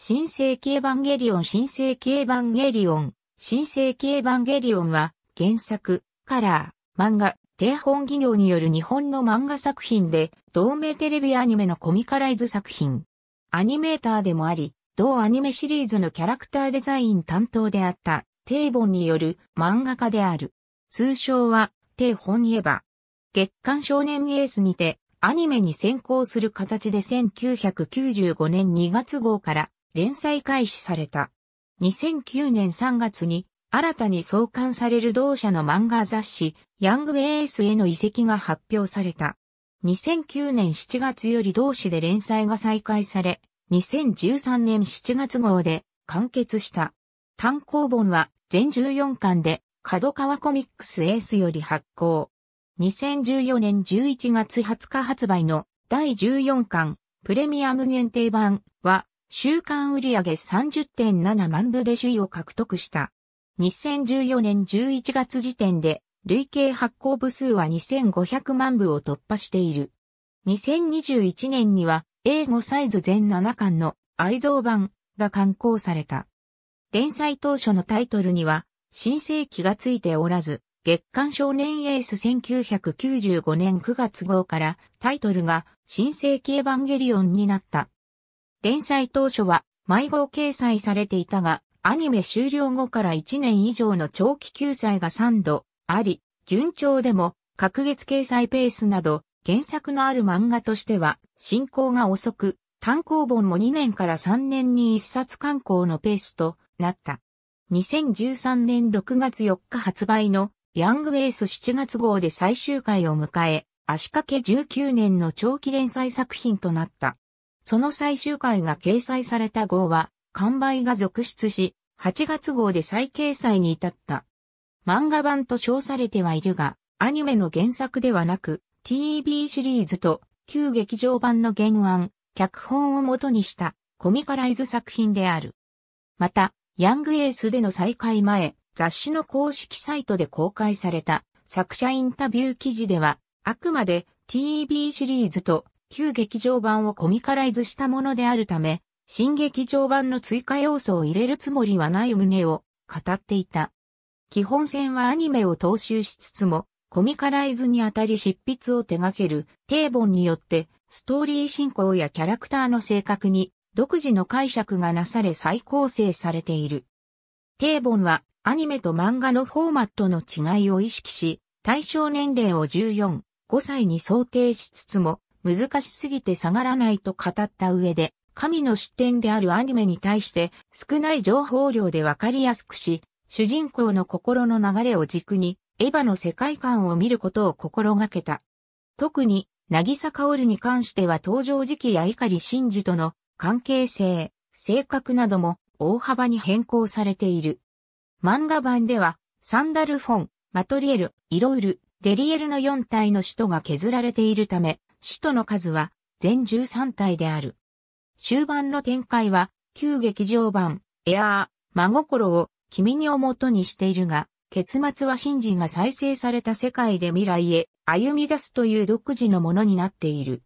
新世紀エヴァンゲリオン新世紀エヴァンゲリオン新世紀エヴァンゲリオンは原作、カラー、漫画、定本技業による日本の漫画作品で同名テレビアニメのコミカライズ作品。アニメーターでもあり、同アニメシリーズのキャラクターデザイン担当であった定本による漫画家である。通称は定本エヴァ。月刊少年エースにてアニメに先行する形で1995年2月号から連載開始された。2009年3月に新たに創刊される同社の漫画雑誌、ヤングエースへの移籍が発表された。2009年7月より同誌で連載が再開され、2013年7月号で完結した。単行本は全14巻で、角川コミックスエースより発行。2014年11月20日発売の第14巻プレミアム限定版は週間売上30.7万部で首位を獲得した。2014年11月時点で、累計発行部数は2500万部を突破している。2021年には、英語サイズ全7巻の愛蔵版が刊行された。連載当初のタイトルには、新世紀がついておらず、月刊少年エース1995年9月号からタイトルが新世紀エヴァンゲリオンになった。連載当初は毎号掲載されていたが、アニメ終了後から1年以上の長期休載が3度あり、順調でも、隔月掲載ペースなど、原作のある漫画としては、進行が遅く、単行本も2年から3年に1冊刊行のペースとなった。2013年6月4日発売のヤングエース7月号で最終回を迎え、足掛け19年の長期連載作品となった。その最終回が掲載された号は、完売が続出し、8月号で再掲載に至った。漫画版と称されてはいるが、アニメの原作ではなく、TV シリーズと旧劇場版の原案、脚本を元にしたコミカライズ作品である。また、ヤングエースでの再開前、雑誌の公式サイトで公開された作者インタビュー記事では、あくまで TV シリーズと旧劇場版をコミカライズしたものであるため、新劇場版の追加要素を入れるつもりはない旨を語っていた。基本線はアニメを踏襲しつつも、コミカライズにあたり執筆を手掛ける定本によって、ストーリー進行やキャラクターの性格に独自の解釈がなされ再構成されている。定本はアニメと漫画のフォーマットの違いを意識し、対象年齢を14、5歳に想定しつつも、難しすぎて下がらないと語った上で、神の視点であるアニメに対して少ない情報量でわかりやすくし、主人公の心の流れを軸に、エヴァの世界観を見ることを心がけた。特に、渚薫に関しては登場時期や碇ンジとの関係性、性格なども大幅に変更されている。漫画版では、サンダルフォン、マトリエル、イロウル、デリエルの4体の使徒が削られているため、使徒の数は全13体である。終盤の展開は、旧劇場版、エアー、真心を君にをもとにしているが、結末は新人が再生された世界で未来へ歩み出すという独自のものになっている。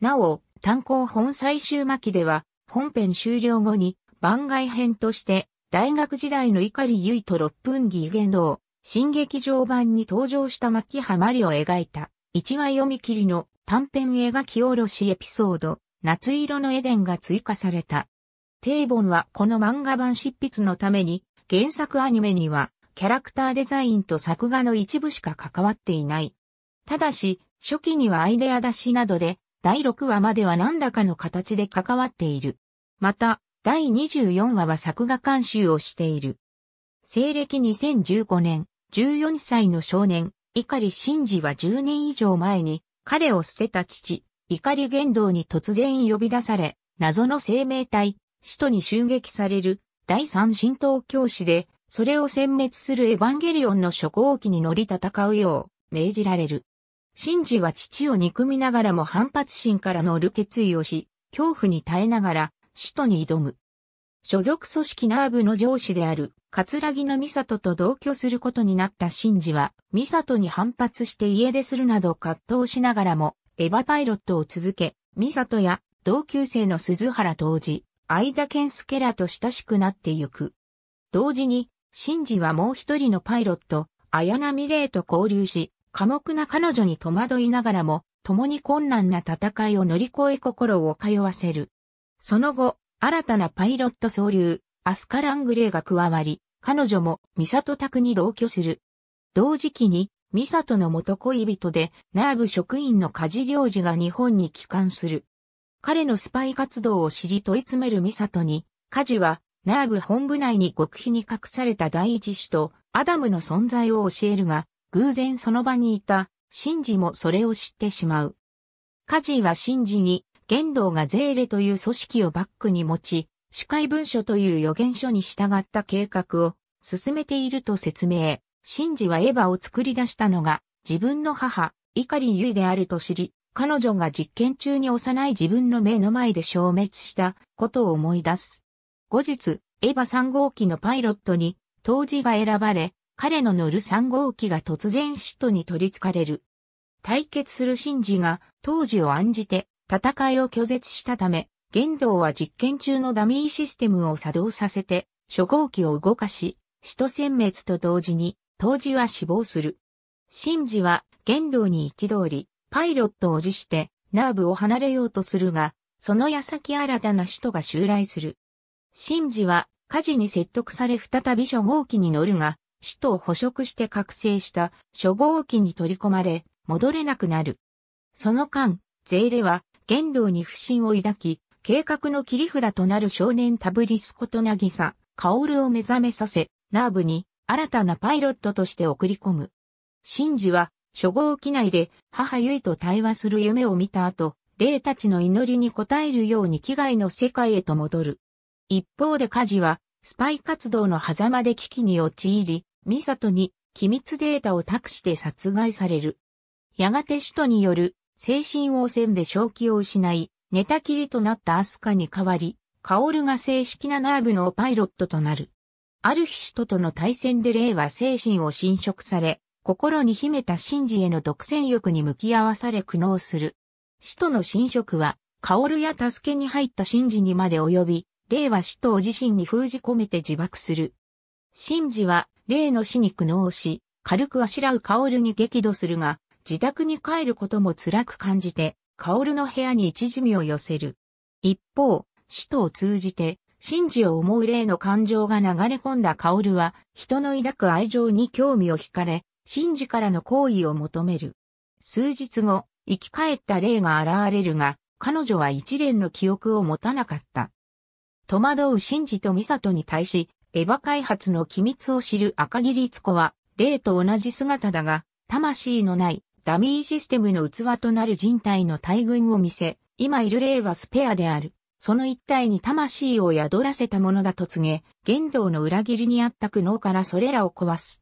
なお、単行本最終巻では、本編終了後に番外編として、大学時代の碇結と六分儀言動、新劇場版に登場した牧浜里を描いた、一話読み切りの短編描き下ろしエピソード、夏色のエデンが追加された。テイボンはこの漫画版執筆のために、原作アニメには、キャラクターデザインと作画の一部しか関わっていない。ただし、初期にはアイデア出しなどで、第6話までは何らかの形で関わっている。また、第24話は作画監修をしている。西暦2015年、14歳の少年、碇慎二は10年以上前に彼を捨てた父、怒り言動に突然呼び出され、謎の生命体、使徒に襲撃される、第三神道教師で、それを殲滅するエヴァンゲリオンの初号機に乗り戦うよう、命じられる。シンジは父を憎みながらも反発心から乗る決意をし、恐怖に耐えながら、使徒に挑む。所属組織ナーブの上司である葛城のミサトと同居することになったシンジは、ミサトに反発して家出するなど葛藤しながらも、エヴァパイロットを続け、ミサトや同級生の鈴原当時、相田健介らと親しくなってゆく。同時に、シンジはもう一人のパイロット、綾波イと交流し、寡黙な彼女に戸惑いながらも、共に困難な戦いを乗り越え心を通わせる。その後、新たなパイロット総流、アスカ・ラングレーが加わり、彼女もミサト宅に同居する。同時期に、ミサトの元恋人で、ナーブ職員の家事行事が日本に帰還する。彼のスパイ活動を知り問い詰めるミサトに、家事は、ナーブ本部内に極秘に隠された第一子と、アダムの存在を教えるが、偶然その場にいた、シンジもそれを知ってしまう。カジはシンジに、玄道がゼーレという組織をバックに持ち、司会文書という予言書に従った計画を進めていると説明。シンジはエヴァを作り出したのが自分の母、イカリユイであると知り、彼女が実験中に幼い自分の目の前で消滅したことを思い出す。後日、エヴァ3号機のパイロットに、当時が選ばれ、彼の乗る3号機が突然嫉妬に取り憑かれる。対決するシンジが当時を案じて戦いを拒絶したため、玄道は実験中のダミーシステムを作動させて、初号機を動かし、使徒殲滅と同時に、当時は死亡する。シンジは玄道に憤り、パイロットを辞して、ナーブを離れようとするが、その矢先新たな使徒が襲来する。シンジは火事に説得され再び初号機に乗るが、使徒を捕食して覚醒した初号機に取り込まれ、戻れなくなる。その間、ゼーレは、玄道に不信を抱き、計画の切り札となる少年タブリスコとなぎさ、カオルを目覚めさせ、ナーブに新たなパイロットとして送り込む。シンジは、初号機内で母ユイと対話する夢を見た後、霊たちの祈りに応えるように危害の世界へと戻る。一方でカジは、スパイ活動の狭間で危機に陥り、ミサトに機密データを託して殺害される。やがて首都による精神汚染で正気を失い、寝たきりとなったアスカに代わり、カオルが正式なナーブのパイロットとなる。ある日使徒との対戦で霊は精神を侵食され、心に秘めた真珠への独占欲に向き合わされ苦悩する。使徒の侵食は、カオルや助けに入った真珠にまで及び、霊は使徒を自身に封じ込めて自爆する。真珠は、霊の死に苦悩し、軽くあしらうカオルに激怒するが、自宅に帰ることも辛く感じて、カオルの部屋に一時身を寄せる。一方、使徒を通じて、真珠を思う霊の感情が流れ込んだカオルは、人の抱く愛情に興味を惹かれ、真珠からの好意を求める。数日後、生き返った霊が現れるが、彼女は一連の記憶を持たなかった。戸惑う真珠とミサトに対し、エヴァ開発の機密を知る赤木律子は、霊と同じ姿だが、魂のないダミーシステムの器となる人体の大群を見せ、今いる霊はスペアである。その一体に魂を宿らせたものだと告げ、玄道の裏切りにあった苦悩からそれらを壊す。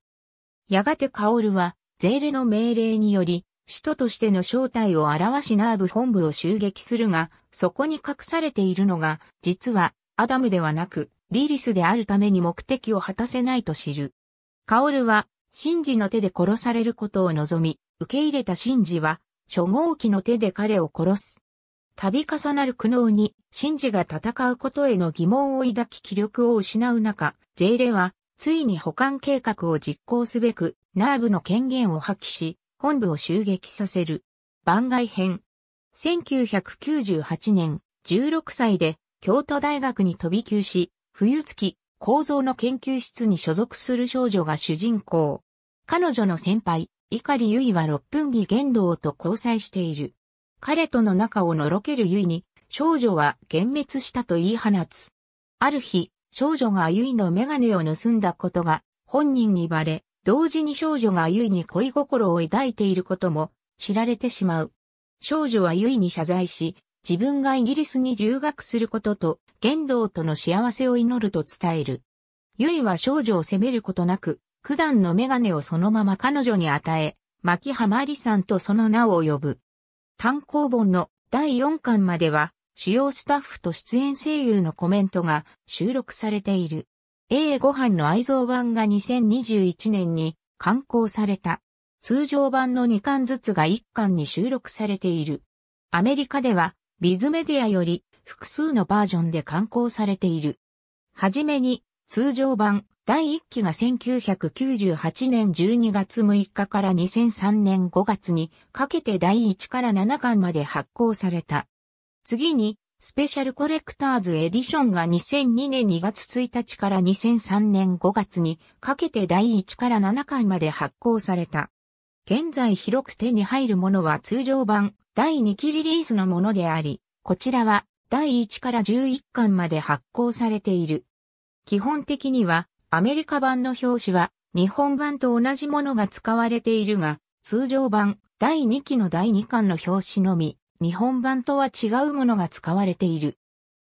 やがて薫は、ゼーレの命令により、首都としての正体を表しナーブ本部を襲撃するが、そこに隠されているのが、実は、アダムではなく、リリスであるために目的を果たせないと知る。カオルは、シンジの手で殺されることを望み、受け入れた真ジは、初号機の手で彼を殺す。度重なる苦悩に、真ジが戦うことへの疑問を抱き気力を失う中、ゼェイレは、ついに保管計画を実行すべく、ナーブの権限を破棄し、本部を襲撃させる。番外編。1998年、16歳で、京都大学に飛び級し、冬月、構造の研究室に所属する少女が主人公。彼女の先輩、碇ユイは六分儀玄道と交際している。彼との仲をのろけるユイに、少女は幻滅したと言い放つ。ある日、少女がユイのメガネを盗んだことが本人にバレ、同時に少女がユイに恋心を抱いていることも知られてしまう。少女はユイに謝罪し、自分がイギリスに留学することと、玄道との幸せを祈ると伝える。ユイは少女を責めることなく、九段のメガネをそのまま彼女に与え、牧浜里さんとその名を呼ぶ。単行本の第4巻までは、主要スタッフと出演声優のコメントが収録されている。A ご飯の愛蔵版が2021年に刊行された。通常版の2巻ずつが1巻に収録されている。アメリカでは、ビズメディアより複数のバージョンで刊行されている。はじめに、通常版第1期が1998年12月6日から2003年5月にかけて第1から7巻まで発行された。次に、スペシャルコレクターズエディションが2002年2月1日から2003年5月にかけて第1から7巻まで発行された。現在広く手に入るものは通常版第2期リリースのものであり、こちらは第1から11巻まで発行されている。基本的にはアメリカ版の表紙は日本版と同じものが使われているが、通常版第2期の第2巻の表紙のみ、日本版とは違うものが使われている。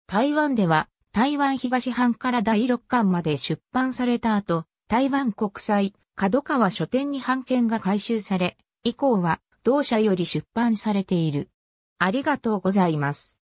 台湾では、台湾東版から第6巻まで出版された後、台湾国際、角川書店に版権が回収され、以降は同社より出版されている。ありがとうございます。